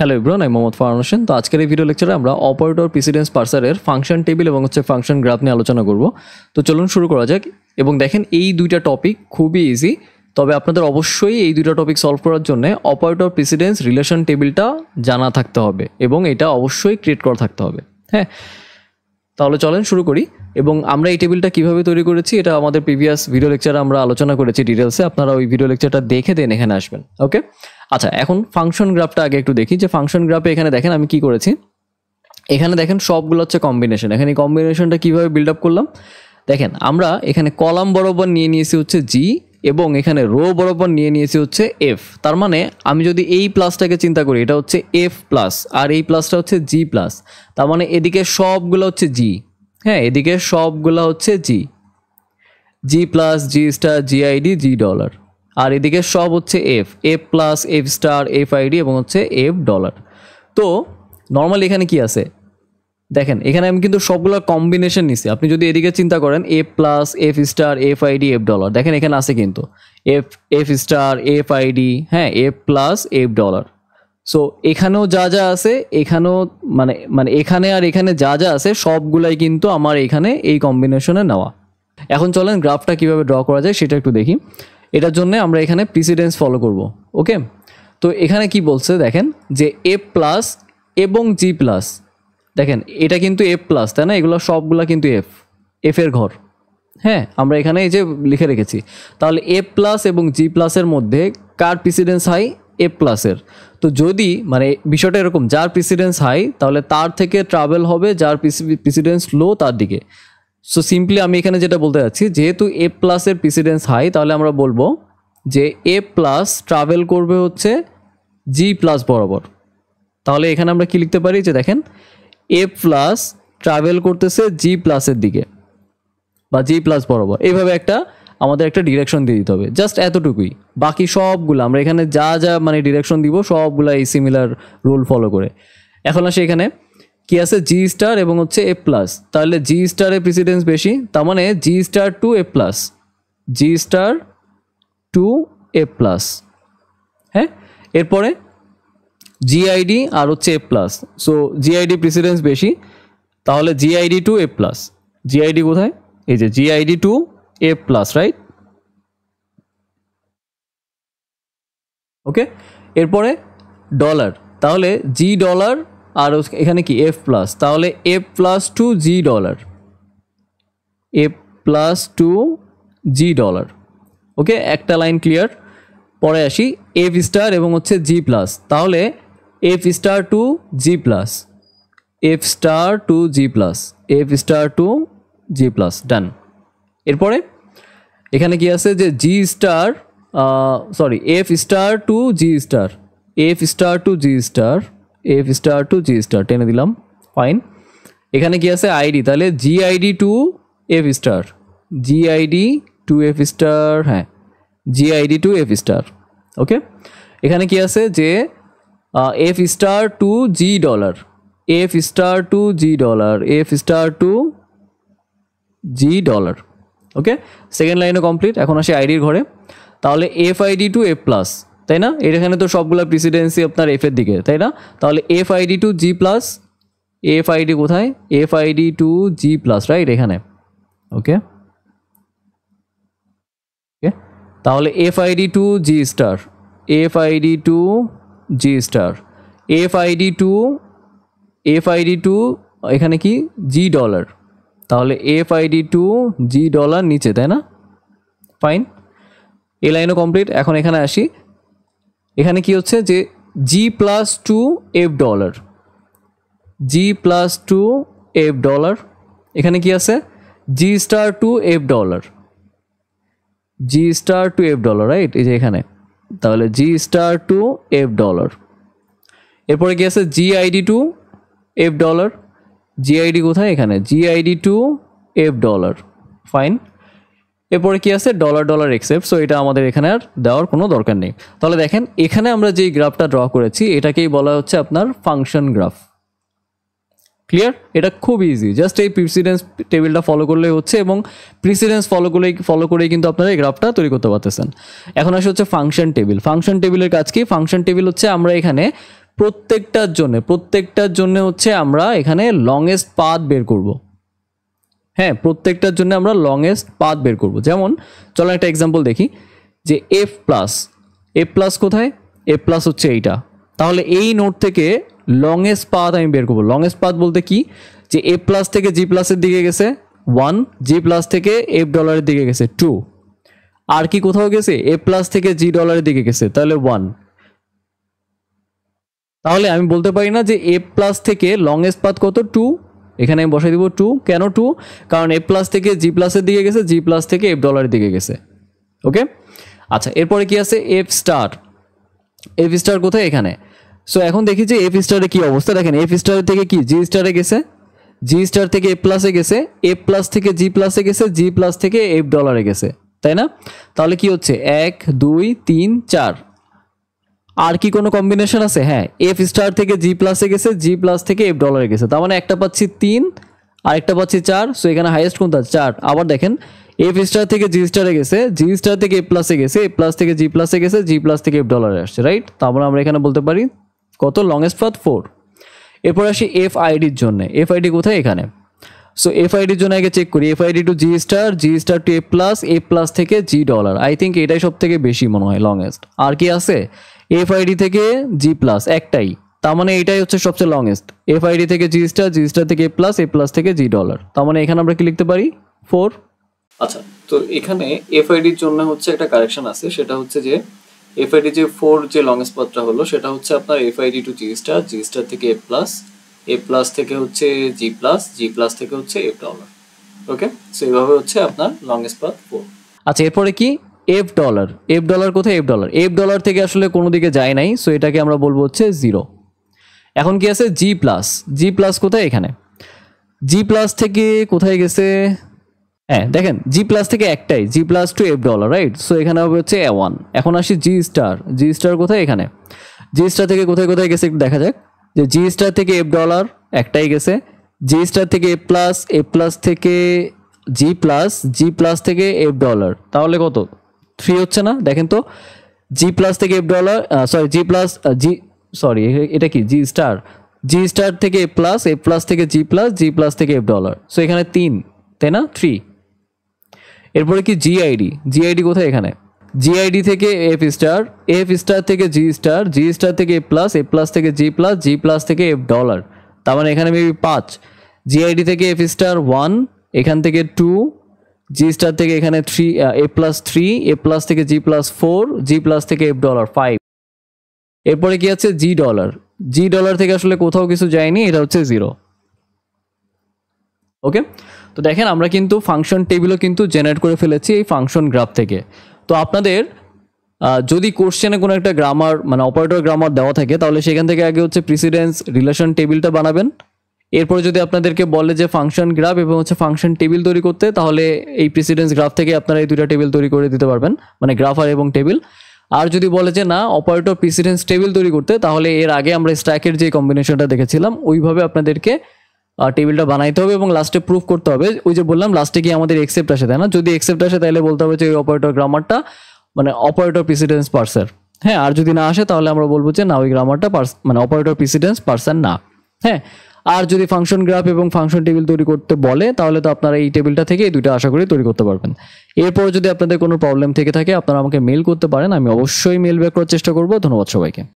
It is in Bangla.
হ্যালো ইব্রান আমি মোহাম্মদ ফারহান হোসেন তো আজকের এই ভিডিও লেকচারে আমরা অপারেটর প্রেসিডেন্স পার্সারের ফাংশন টেবিল এবং হচ্ছে ফাংশন গ্রাফ নিয়ে আলোচনা করব তো চলুন শুরু করা যাক এবং দেখেন এই দুইটা টপিক খুবই ইজি তবে আপনাদের অবশ্যই এই দুইটা টপিক সলভ করার জন্য অপারেটর প্রেসিডেন্স রিলেশন টেবিলটা জানা থাকতে হবে এবং এটা অবশ্যই ক্রিয়েট করা থাকতে হবে হ্যাঁ তাহলে চলেন শুরু করি এবং আমরা এই টেবিলটা কিভাবে তৈরি করেছি এটা আমাদের প্রিভিয়াস ভিডিও লেকচারে আমরা আলোচনা করেছি ডিটেলসে আপনারা ওই ভিডিও লেকচারটা দেখে দেন এখানে আসবেন ওকে আচ্ছা এখন ফাংশন গ্রাফটা আগে একটু দেখি যে ফাংশন গ্রাফে এখানে দেখেন আমি কি করেছি এখানে দেখেন সবগুলো হচ্ছে কম্বিনেশন এখানে এই কম্বিনেশনটা কীভাবে বিল্ড আপ করলাম দেখেন আমরা এখানে কলাম বরাবর নিয়ে নিয়েছি হচ্ছে জি এবং এখানে রো বরাবর নিয়ে নিয়েছি হচ্ছে এফ তার মানে আমি যদি এই প্লাসটাকে চিন্তা করি এটা হচ্ছে এফ প্লাস আর এই প্লাসটা হচ্ছে জি প্লাস তার মানে এদিকে সবগুলো হচ্ছে জি হ্যাঁ এদিকে সবগুলো হচ্ছে G G plus G star GID G dollar আর এদিকে সব হচ্ছে F F plus F star F ID এবং হচ্ছে এফ ডলার তো নর্মালি এখানে কি আছে দেখেন এখানে আমি কিন্তু সবগুলো কম্বিনেশন নিছি আপনি যদি এদিকে চিন্তা করেন F plus F star F ID F dollar দেখেন এখানে আছে কিন্তু F F star F ID হ্যাঁ F plus F dollar so এখানেও যা যা আছে এখানেও মানে মানে এখানে আর এখানে যা যা আছে সবগুলাই কিন্তু আমার এখানে এই কম্বিনেশনে নেওয়া এখন চলেন গ্রাফটা কিভাবে ড্র করা যায় সেটা একটু দেখি এটার জন্য আমরা এখানে প্রিসিডেন্স ফলো করব ওকে তো এখানে কি বলছে দেখেন যে এ প্লাস এবং জি প্লাস দেখেন এটা কিন্তু এফ প্লাস তাই না এগুলো সবগুলো কিন্তু এফ এফের ঘর হ্যাঁ আমরা এখানে এই যে লিখে রেখেছি তাহলে এ প্লাস এবং জি প্লাসের মধ্যে কার প্রিসিডেন্স হাই এ প্লাসের তো যদি মানে বিষয়টা এরকম যার প্রিসিডেন্স হাই তাহলে তার থেকে ট্রাভেল হবে যার প্রিসিডেন্স লো তার দিকে সো সিম্পলি আমি এখানে যেটা বলতে যাচ্ছি যেহেতু এ প্লাসের প্রিসিডেন্স হাই তাহলে আমরা বলবো যে এ প্লাস ট্রাভেল করবে হচ্ছে জি প্লাস বরাবর তাহলে এখানে আমরা কি লিখতে পারি যে দেখেন এ প্লাস ট্রাভেল করতেছে জি প্লাসের দিকে বা জি প্লাস বরাবর এইভাবে একটা আমাদের একটা ডিরেকশন দিয়ে দিতে হবে জাস্ট এতটুকুই বাকি সবগুলো আমরা এখানে যা যা মানে ডিরেকশন দিব সবগুলো এই সিমিলার রুল ফলো করে এখন আসি এখানে কি আছে জি স্টার এবং হচ্ছে এ প্লাস তাহলে জি স্টারে প্রেসিডেন্স বেশি তার মানে G star to A plus G star to A plus হ্যাঁ এরপরে জিআইডি আর হচ্ছে A plus so GID precedence বেশি তাহলে GID to A plus GID কোথায় এই যে GID to A plus right okay এরপরে ডলার তাহলে জি ডলার আর এখানে কি এফ প্লাস তাহলে F plus to G dollar F plus to G dollar okay একটা লাইন ক্লিয়ার পরে আসি এফ স্টার এবং হচ্ছে জি প্লাস তাহলে F star to G plus F star to G plus F star to G plus done এরপরে এখানে কি আছে যে G star sorry F star to G star F star to G star F star to G star টেনে দিলাম ফাইন এখানে কি আছে আইডি তাহলে G ID to F star G ID to F star হ্যাঁ G ID to F star okay এখানে কি আছে যে F star to G dollar F star to G dollar F star to G dollar okay second লাইনও কমপ্লিট এখন আসে আইডির ঘরে তাহলে F ID to F plus তাই না এখানে তো সবগুলো প্রেসিডেন্সি আপনার এফ এর দিকে তাই না তাহলে F ID to G plus F ID কোথায় F ID to G plus right এখানে ওকে ওকে তাহলে F ID to G star F ID to G star F ID to F ID to এখানে কি জি ডলার তাহলে F ID to G dollar নিচে তাই না ফাইন এ লাইনও কমপ্লিট এখন এখানে আসি এখানে কি হচ্ছে যে G plus to F dollar G plus to F dollar এখানে কি আছে G star to F dollar G star to F dollar right এই যে এখানে তাহলে G star to F dollar এরপরে কি আছে G ID to F dollar G ID কোথায় এখানে G ID to F dollar fine এরপরে কি আছে ডলার ডলার এক্সেপ্ট সো এটা আমাদের এখানে আর দেওয়ার কোনো দরকার নেই তাহলে দেখেন এখানে আমরা যেই গ্রাফটা ড্র করেছি এটাকেই বলা হচ্ছে আপনার ফাংশন গ্রাফ ক্লিয়ার এটা খুব ইজি জাস্ট এই প্রিসিডেন্স টেবিলটা ফলো করলেই হচ্ছে এবং প্রিসিডেন্স ফলো করলেই ফলো করেই কিন্তু আপনারা এই গ্রাফটা তৈরি করতে পারতেছেন এখন আসে হচ্ছে ফাংশন টেবিল ফাংশন টেবিলের কাজ কি ফাংশন টেবিল হচ্ছে আমরা এখানে প্রত্যেকটার জন্য প্রত্যেকটার জন্য হচ্ছে আমরা এখানে লংয়েস্ট পাথ বের করবো হ্যাঁ প্রত্যেকটার জন্য আমরা লংয়েস্ট পাথ বের করব যেমন চলো একটা এক্সাম্পল দেখি যে এফ প্লাস এফ প্লাস কোথায় এফ প্লাস হচ্ছে এইটা তাহলে এই নোট থেকে লংয়েস্ট পাথ আমি বের করবো লংয়েস্ট পাথ বলতে কি যে এ প্লাস থেকে জি প্লাসের দিকে গেছে ওয়ান জি প্লাস থেকে এফ ডলারের দিকে গেছে টু আর কি কোথাও গেছে এ প্লাস থেকে জি ডলারের দিকে গেছে তাহলে ওয়ান তাহলে আমি বলতে পারি না যে এ প্লাস থেকে লংয়েস্ট পাথ কত টু এখানে আমি বসাই দিব টু কেন টু কারণ এ প্লাস থেকে জি প্লাসের দিকে গেছে জি প্লাস থেকে এফ ডলারের দিকে গেছে ওকে আচ্ছা এরপরে কি আছে এফ স্টার এফ স্টার কোথায় এখানে সো এখন দেখি যে এফ স্টারে কী অবস্থা দেখেন এফ স্টারের থেকে কি জি স্টারে গেছে জি স্টার থেকে এফ প্লাসে গেছে এফ প্লাস থেকে জি প্লাসে গেছে জি প্লাস থেকে এফ ডলারে গেছে তাই না তাহলে কি হচ্ছে এক দুই তিন চার আর কি কোনো কম্বিনেশন আছে হ্যাঁ এফ স্টার থেকে জি প্লাসে গেছে জি প্লাস থেকে এফ ডলারে গেছে তার মানে একটা পাচ্ছি তিন আরেকটা পাচ্ছি চার সো এখানে হাইয়েস্ট কোনটা চার আবার দেখেন এফ স্টার থেকে জি স্টারে গেছে জি স্টার থেকে এ প্লাসে গেছে এ প্লাস থেকে জি প্লাসে গেছে জি প্লাস থেকে এফ ডলারে আসছে রাইট তারপরে মানে আমরা এখানে বলতে পারি কত লংয়েস্ট পাথ ফোর এরপর আসি এফ আইডির জন্য এফ আইডি কোথায় এখানে সো এফ আইডির জন্য আগে চেক করি F ID to G star G star to A plus A plus থেকে জি ডলার আই থিঙ্ক এটাই সব থেকে বেশি মনে হয় লংয়েস্ট আর কি আছে এফআইডি থেকে জি প্লাস একটাই তার মানে এটাই হচ্ছে সবচেয়ে লংয়েস্ট এফআইডি থেকে জি স্টার জি স্টার থেকে এ প্লাস এ প্লাস থেকে জি ডলার তার মানে এখানে আমরা কি লিখতে পারি ফোর আচ্ছা তো এখানে এফআইডির জন্য হচ্ছে একটা কারেকশন আছে সেটা হচ্ছে যে এফআইডি যে ফোর যে লংয়েস্ট পথটা হলো সেটা হচ্ছে আপনার F ID to G star G star থেকে এ প্লাস এ প্লাস থেকে হচ্ছে জি প্লাস জি প্লাস থেকে হচ্ছে এ ডলার ওকে সো এইভাবে হচ্ছে আপনার লংয়েস্ট পাথ ফোর আচ্ছা এরপরে কি এফ ডলার এফ ডলার কোথায় এফ ডলার এফ ডলার থেকে আসলে কোনো দিকে যায় নাই সো এটাকে আমরা বলবো হচ্ছে জিরো এখন কি আছে জি প্লাস জি প্লাস কোথায় এখানে জি প্লাস থেকে কোথায় গেছে হ্যাঁ দেখেন জি প্লাস থেকে একটাই G plus to F dollar right so এখানে হবে হচ্ছে এ ওয়ান এখন আসি জি স্টার জি স্টার কোথায় এখানে জি স্টার থেকে কোথায় কোথায় গেছে একটু দেখা যাক যে জি স্টার থেকে এফ ডলার একটাই গেছে জি স্টার থেকে এ প্লাস এ প্লাস থেকে জি প্লাস জি প্লাস থেকে এফ ডলার তাহলে কত থ্রি হচ্ছে না দেখেন তো জি প্লাস থেকে F dollar sorry G plus G sorry এটা কি জি স্টার জি স্টার থেকে এফ প্লাস এফ প্লাস থেকে জি প্লাস জি প্লাস থেকে এফ ডলার সো এখানে তিন তাই না থ্রি এরপরে কি জিআইডি জিআইডি কোথায় এখানে জিআইডি থেকে এফ স্টার এফ স্টার থেকে জি স্টার জি স্টার থেকে এফ প্লাস এফ প্লাস থেকে জি প্লাস জি প্লাস থেকে এফ ডলার তার মানে এখানে মেবি পাঁচ জিআইডি থেকে এফ স্টার ওয়ান এখান থেকে টু জি স্টার থেকে এখানে three A plus three A plus থেকে G plus four G plus থেকে এফ ডলার ফাইভ এরপরে কি আছে জি ডলার জি ডলার থেকে আসলে কোথাও কিছু যায়নি এটা হচ্ছে জিরো ওকে তো দেখেন আমরা কিন্তু ফাংশন টেবিলও কিন্তু জেনারেট করে ফেলেছি এই ফাংশন গ্রাফ থেকে তো আপনাদের যদি কোশ্চেনে কোনো একটা গ্রামার মানে অপারেটর গ্রামার দেওয়া থাকে তাহলে সেখান থেকে আগে হচ্ছে প্রিসিডেন্স রিলেশন টেবিলটা বানাবেন এরপরে যদি আপনাদেরকে বলে যে ফাংশন গ্রাফ এবং হচ্ছে ফাংশন টেবিল তৈরি করতে তাহলে এই প্রেসিডেন্স গ্রাফ থেকে আপনারা এই দুইটা টেবিল তৈরি করে দিতে পারবেন মানে গ্রাফার এবং টেবিল আর যদি বলে যে না অপারেটর প্রেসিডেন্স টেবিল তৈরি করতে তাহলে এর আগে আমরা স্ট্যাকের যে কম্বিনেশনটা দেখেছিলাম ওইভাবে আপনাদেরকে টেবিলটা বানাইতে হবে এবং লাস্টে প্রুফ করতে হবে ওই যে বললাম লাস্টে গিয়ে আমাদের এক্সেপ্ট আসে তাই না যদি এক্সেপ্ট আসে তাহলে বলতে হবে যে ওই অপারেটর গ্রামারটা মানে অপারেটর প্রেসিডেন্স পার্সার হ্যাঁ আর যদি না আসে তাহলে আমরা বলবো যে না ওই গ্রামারটা পার্স মানে অপারেটর প্রেসিডেন্স পার্সার না হ্যাঁ আর যদি ফাংশন গ্রাফ এবং ফাংশন টেবিল তৈরি করতে বলে তাহলে তো আপনারা এই টেবিলটা থেকে এই দুটো আশা করি তৈরি করতে পারবেন এরপর যদি আপনাদের কোনো প্রবলেম থেকে থাকে আপনারা আমাকে মেল করতে পারেন আমি অবশ্যই মেল ব্যাক করার চেষ্টা করবো ধন্যবাদ সবাইকে